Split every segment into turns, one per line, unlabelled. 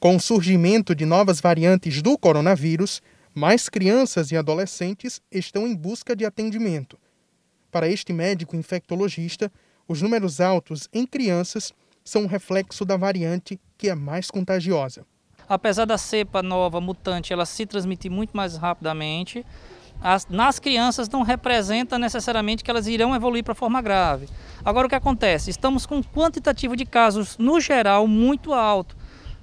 Com o surgimento de novas variantes do coronavírus, mais crianças e adolescentes estão em busca de atendimento. Para este médico infectologista, os números altos em crianças são um reflexo da variante que é mais contagiosa.
Apesar da cepa nova mutante ela se transmitir muito mais rapidamente, as, nas crianças não representa necessariamente que elas irão evoluir para forma grave. Agora o que acontece? Estamos com um quantitativo de casos no geral muito alto.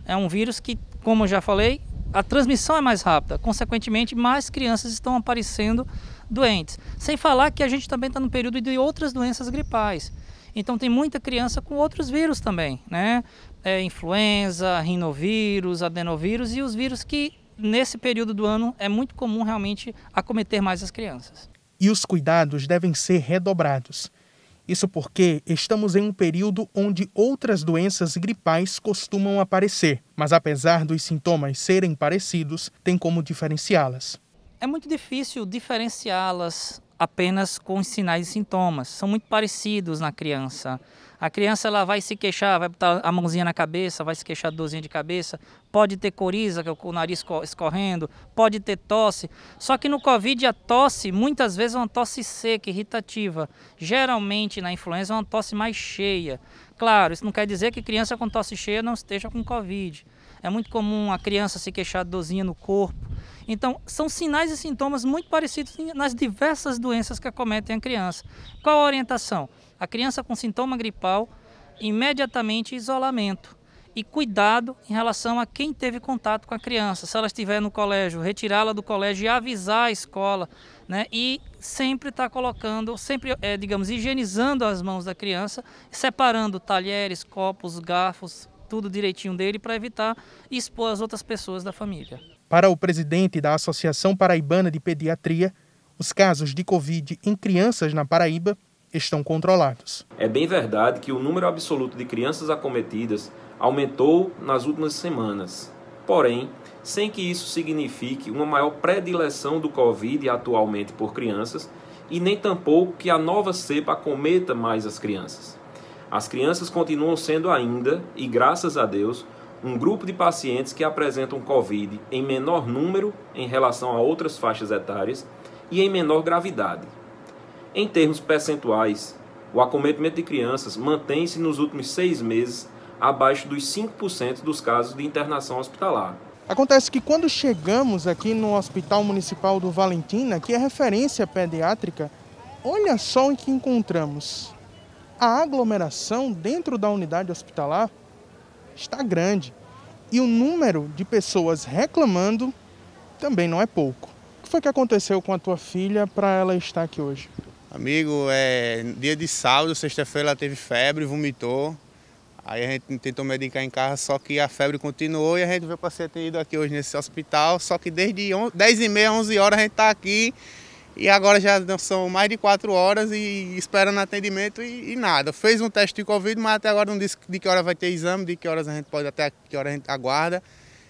É um vírus que, como eu já falei, a transmissão é mais rápida, consequentemente, mais crianças estão aparecendo doentes. Sem falar que a gente também está no período de outras doenças gripais. Então tem muita criança com outros vírus também, né? É, influenza, rinovírus, adenovírus e os vírus que nesse período do ano é muito comum realmente acometer mais as crianças.
E os cuidados devem ser redobrados. Isso porque estamos em um período onde outras doenças gripais costumam aparecer, mas apesar dos sintomas serem parecidos, tem como diferenciá-las.
É muito difícil diferenciá-las apenas com os sinais e sintomas. São muito parecidos na criança. A criança ela vai se queixar, vai botar a mãozinha na cabeça, vai se queixar de dorzinha de cabeça, pode ter coriza, que é o nariz escorrendo, pode ter tosse. Só que no Covid a tosse muitas vezes é uma tosse seca, irritativa. Geralmente na influenza é uma tosse mais cheia. Claro, isso não quer dizer que criança com tosse cheia não esteja com Covid. É muito comum a criança se queixar de dorzinha no corpo, então, são sinais e sintomas muito parecidos nas diversas doenças que acometem a criança. Qual a orientação? A criança com sintoma gripal, imediatamente isolamento e cuidado em relação a quem teve contato com a criança. Se ela estiver no colégio, retirá-la do colégio e avisar a escola, né? E sempre estar tá colocando, sempre, é, digamos, higienizando as mãos da criança, separando talheres, copos, garfos, tudo direitinho dele para evitar expor as outras pessoas da família.
Para o presidente da Associação Paraibana de Pediatria, os casos de Covid em crianças na Paraíba estão controlados. É
bem verdade que o número absoluto de crianças acometidas aumentou nas últimas semanas. Porém, sem que isso signifique uma maior predileção do Covid atualmente por crianças e nem tampouco que a nova cepa acometa mais as crianças. As crianças continuam sendo ainda, e graças a Deus, um grupo de pacientes que apresentam Covid em menor número em relação a outras faixas etárias e em menor gravidade. Em termos percentuais, o acometimento de crianças mantém-se nos últimos seis meses abaixo dos 5% dos casos de internação hospitalar.
Acontece que quando chegamos aqui no Hospital Municipal do Valentina, né, que é referência pediátrica, olha só o que encontramos a aglomeração dentro da unidade hospitalar está grande e o número de pessoas reclamando também não é pouco. O que foi que aconteceu com a tua filha para ela estar aqui hoje? Amigo, é dia de sábado, sexta-feira ela teve febre, vomitou. Aí a gente tentou medicar em casa, só que a febre continuou e a gente veio para ser atendido aqui hoje nesse hospital. Só que desde 10h30, 11 horas a gente está aqui e agora já são mais de quatro horas e esperando atendimento e, e, nada. Fez um teste de Covid, mas até agora não disse de que hora vai ter exame, de que horas a gente pode, até que hora a gente aguarda.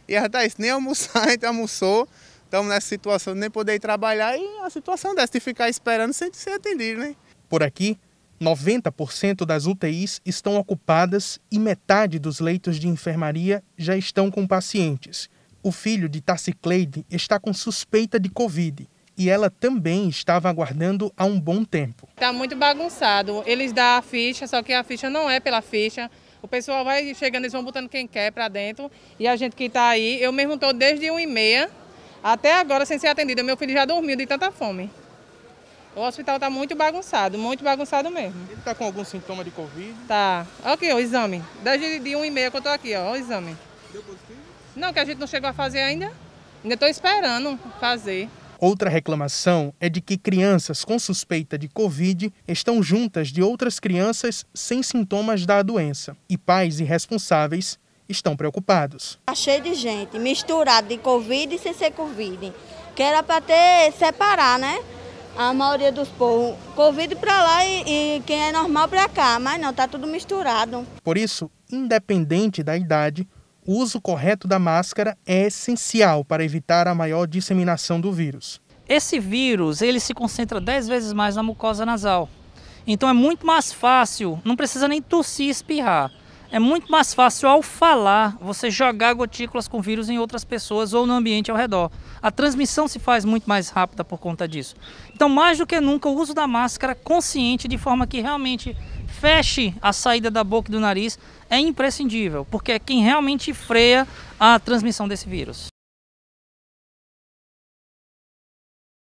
E até isso, nem almoçar, a gente almoçou. Estamos nessa situação de nem poder ir trabalhar e a situação dessa de ficar esperando sem ser atendido, né? Por aqui, 90% das UTIs estão ocupadas e metade dos leitos de enfermaria já estão com pacientes. O filho de Tassi Cleide está com suspeita de Covid e ela também estava aguardando há um bom tempo.
Está muito bagunçado. Eles dão a ficha, só que a ficha não é pela ficha. O pessoal vai chegando, eles vão botando quem quer para dentro. E a gente que está aí, eu mesmo estou desde 1h30 até agora sem ser atendida. Meu filho já dormiu de tanta fome. O hospital está muito bagunçado, muito bagunçado mesmo. Ele está com algum sintoma de Covid? Tá. Aqui, o exame. Desde de 1h30 que eu estou aqui, ó, o exame. Deu positivo? Não, que a gente não chegou a fazer ainda. Ainda estou esperando fazer.
Outra reclamação é de que crianças com suspeita de Covid estão juntas de outras crianças sem sintomas da doença e pais irresponsáveis estão preocupados. Tá
cheio de gente misturada de Covid e sem ser Covid, que era para ter separar, né? A maioria dos povos, Covid para lá e, e quem é normal para cá, mas não, está tudo misturado.
Por isso, independente da idade, o uso correto da máscara é essencial para evitar a maior disseminação do vírus.
Esse vírus, ele se concentra 10 vezes mais na mucosa nasal. Então é muito mais fácil, não precisa nem tossir e espirrar. É muito mais fácil ao falar você jogar gotículas com vírus em outras pessoas ou no ambiente ao redor. A transmissão se faz muito mais rápida por conta disso. Então, mais do que nunca, o uso da máscara consciente de forma que realmente feche a saída da boca e do nariz é imprescindível, porque é quem realmente freia a transmissão desse vírus.